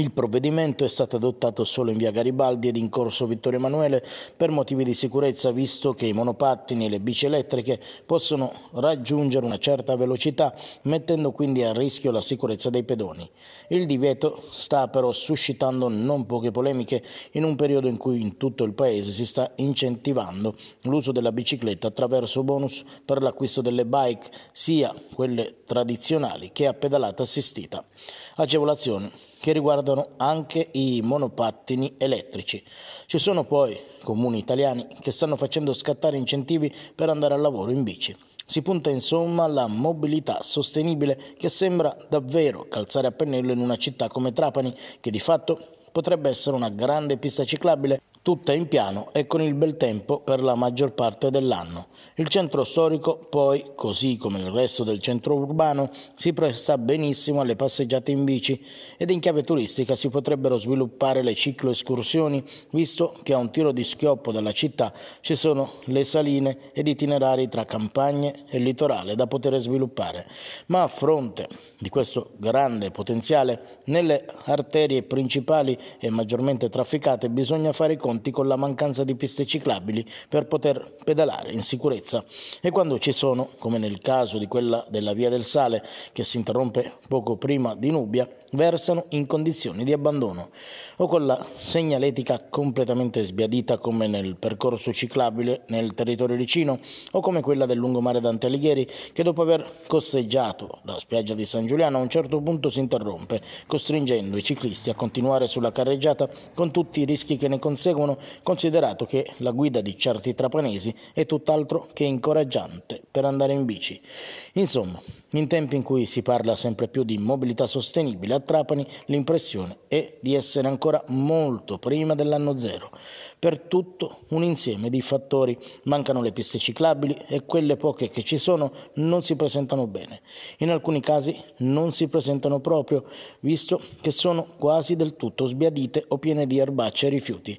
Il provvedimento è stato adottato solo in via Garibaldi ed in corso Vittorio Emanuele per motivi di sicurezza, visto che i monopattini e le bici elettriche possono raggiungere una certa velocità, mettendo quindi a rischio la sicurezza dei pedoni. Il divieto sta però suscitando non poche polemiche in un periodo in cui in tutto il paese si sta incentivando l'uso della bicicletta attraverso bonus per l'acquisto delle bike, sia quelle tradizionali che a pedalata assistita. Agevolazioni che riguardano anche i monopattini elettrici. Ci sono poi comuni italiani che stanno facendo scattare incentivi per andare al lavoro in bici. Si punta insomma alla mobilità sostenibile che sembra davvero calzare a pennello in una città come Trapani, che di fatto potrebbe essere una grande pista ciclabile tutta in piano e con il bel tempo per la maggior parte dell'anno. Il centro storico poi, così come il resto del centro urbano, si presta benissimo alle passeggiate in bici ed in chiave turistica si potrebbero sviluppare le cicloescursioni, visto che a un tiro di schioppo dalla città ci sono le saline ed itinerari tra campagne e litorale da poter sviluppare. Ma a fronte di questo grande potenziale, nelle arterie principali e maggiormente trafficate bisogna fare i conti conti con la mancanza di piste ciclabili per poter pedalare in sicurezza e quando ci sono, come nel caso di quella della Via del Sale che si interrompe poco prima di Nubia, versano in condizioni di abbandono o con la segnaletica completamente sbiadita come nel percorso ciclabile nel territorio vicino o come quella del lungomare Dante Alighieri che dopo aver costeggiato la spiaggia di San Giuliano a un certo punto si interrompe costringendo i ciclisti a continuare sulla carreggiata con tutti i rischi che ne conseguono Pentagono, considerato che la guida di certi trapanesi è tutt'altro che incoraggiante per andare in bici. Insomma, in tempi in cui si parla sempre più di mobilità sostenibile a Trapani, l'impressione è di essere ancora molto prima dell'anno zero. Per tutto un insieme di fattori. Mancano le piste ciclabili e quelle poche che ci sono non si presentano bene. In alcuni casi non si presentano proprio, visto che sono quasi del tutto sbiadite o piene di erbacce e rifiuti.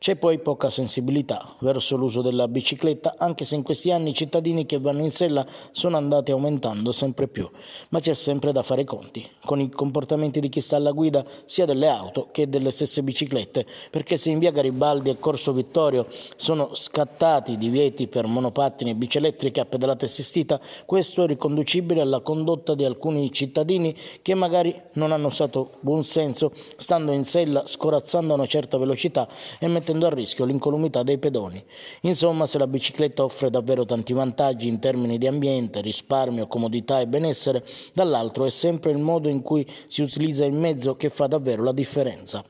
C'è poi poca sensibilità verso l'uso della bicicletta, anche se in questi anni i cittadini che vanno in sella sono andati aumentando sempre più. Ma c'è sempre da fare conti con i comportamenti di chi sta alla guida sia delle auto che delle stesse biciclette, perché se in via Garibaldi e Corso Vittorio sono scattati divieti per monopattini e bici elettriche a pedalata assistita, questo è riconducibile alla condotta di alcuni cittadini che magari non hanno usato buon senso, stando in sella, scorazzando a una certa velocità e mettendo mettendo a rischio l'incolumità dei pedoni. Insomma, se la bicicletta offre davvero tanti vantaggi in termini di ambiente, risparmio, comodità e benessere, dall'altro è sempre il modo in cui si utilizza il mezzo che fa davvero la differenza.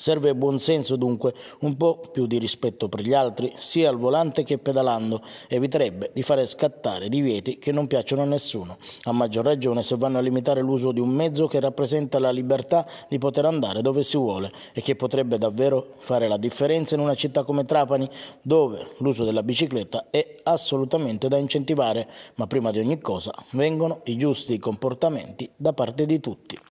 Serve buonsenso dunque, un po' più di rispetto per gli altri, sia al volante che pedalando, eviterebbe di fare scattare divieti che non piacciono a nessuno, a maggior ragione se vanno a limitare l'uso di un mezzo che rappresenta la libertà di poter andare dove si vuole e che potrebbe davvero fare la differenza in una città come Trapani, dove l'uso della bicicletta è assolutamente da incentivare, ma prima di ogni cosa vengono i giusti comportamenti da parte di tutti.